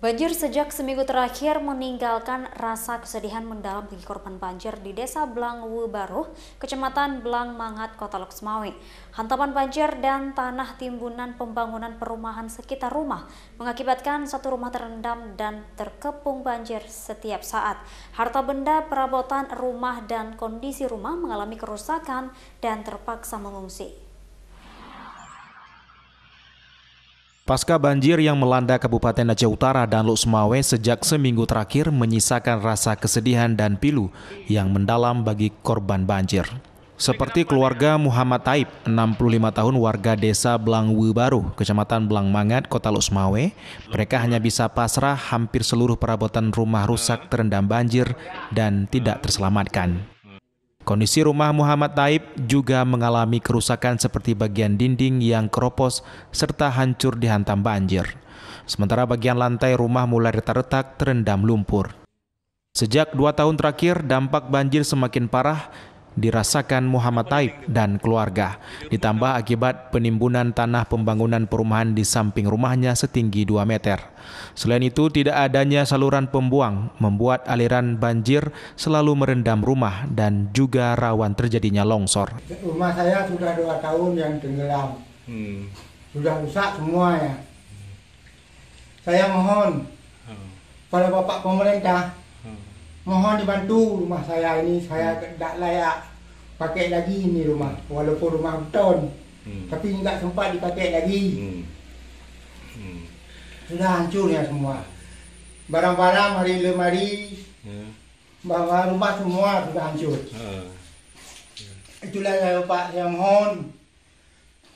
Banjir sejak seminggu terakhir meninggalkan rasa kesedihan mendalam bagi korban banjir di Desa Blangwu Baruh, Kecamatan Blang Mangat, Kota Loksmawi. Hantaman banjir dan tanah timbunan pembangunan perumahan sekitar rumah mengakibatkan satu rumah terendam dan terkepung banjir setiap saat. Harta benda, perabotan rumah dan kondisi rumah mengalami kerusakan dan terpaksa mengungsi. Pasca banjir yang melanda Kabupaten Aceh Utara dan Lok Sumawe sejak seminggu terakhir menyisakan rasa kesedihan dan pilu yang mendalam bagi korban banjir. Seperti keluarga Muhammad Taib, 65 tahun warga desa Blangwi Baru, kecamatan Blangmangat, kota Lok Sumawe, mereka hanya bisa pasrah hampir seluruh perabotan rumah rusak terendam banjir dan tidak terselamatkan. Kondisi rumah Muhammad Taib juga mengalami kerusakan seperti bagian dinding yang keropos serta hancur dihantam banjir. Sementara bagian lantai rumah mulai retak-retak terendam lumpur. Sejak dua tahun terakhir, dampak banjir semakin parah dirasakan Muhammad Taib dan keluarga, ditambah akibat penimbunan tanah pembangunan perumahan di samping rumahnya setinggi 2 meter. Selain itu, tidak adanya saluran pembuang membuat aliran banjir selalu merendam rumah dan juga rawan terjadinya longsor. Rumah saya sudah dua tahun yang tenggelam, hmm. sudah rusak semuanya. Saya mohon hmm. pada Bapak Pemerintah, hmm. mohon dibantu rumah saya ini saya tidak hmm. layak pakai lagi ini rumah walaupun rumah beton hmm. tapi tidak sempat dipakai lagi hmm. Hmm. sudah hancur ya semua barang-barang hari lemari hmm. Ya. bawa rumah semua sudah hancur hmm. itulah saya pak saya mohon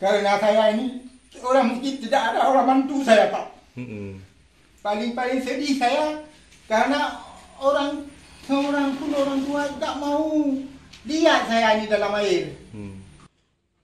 karena saya ini orang mungkin tidak ada orang bantu saya pak hmm. paling-paling sedih saya karena orang seorang pun orang tua tak mau lihat saya ini dalam air. Hmm.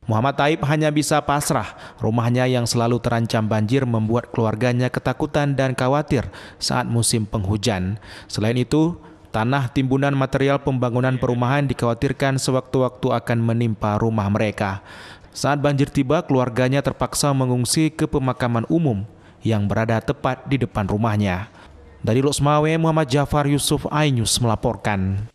Muhammad Taib hanya bisa pasrah. Rumahnya yang selalu terancam banjir membuat keluarganya ketakutan dan khawatir saat musim penghujan. Selain itu, tanah timbunan material pembangunan perumahan dikhawatirkan sewaktu-waktu akan menimpa rumah mereka. Saat banjir tiba, keluarganya terpaksa mengungsi ke pemakaman umum yang berada tepat di depan rumahnya. Dari Loksmawe, Muhammad Jafar Yusuf Ainus melaporkan.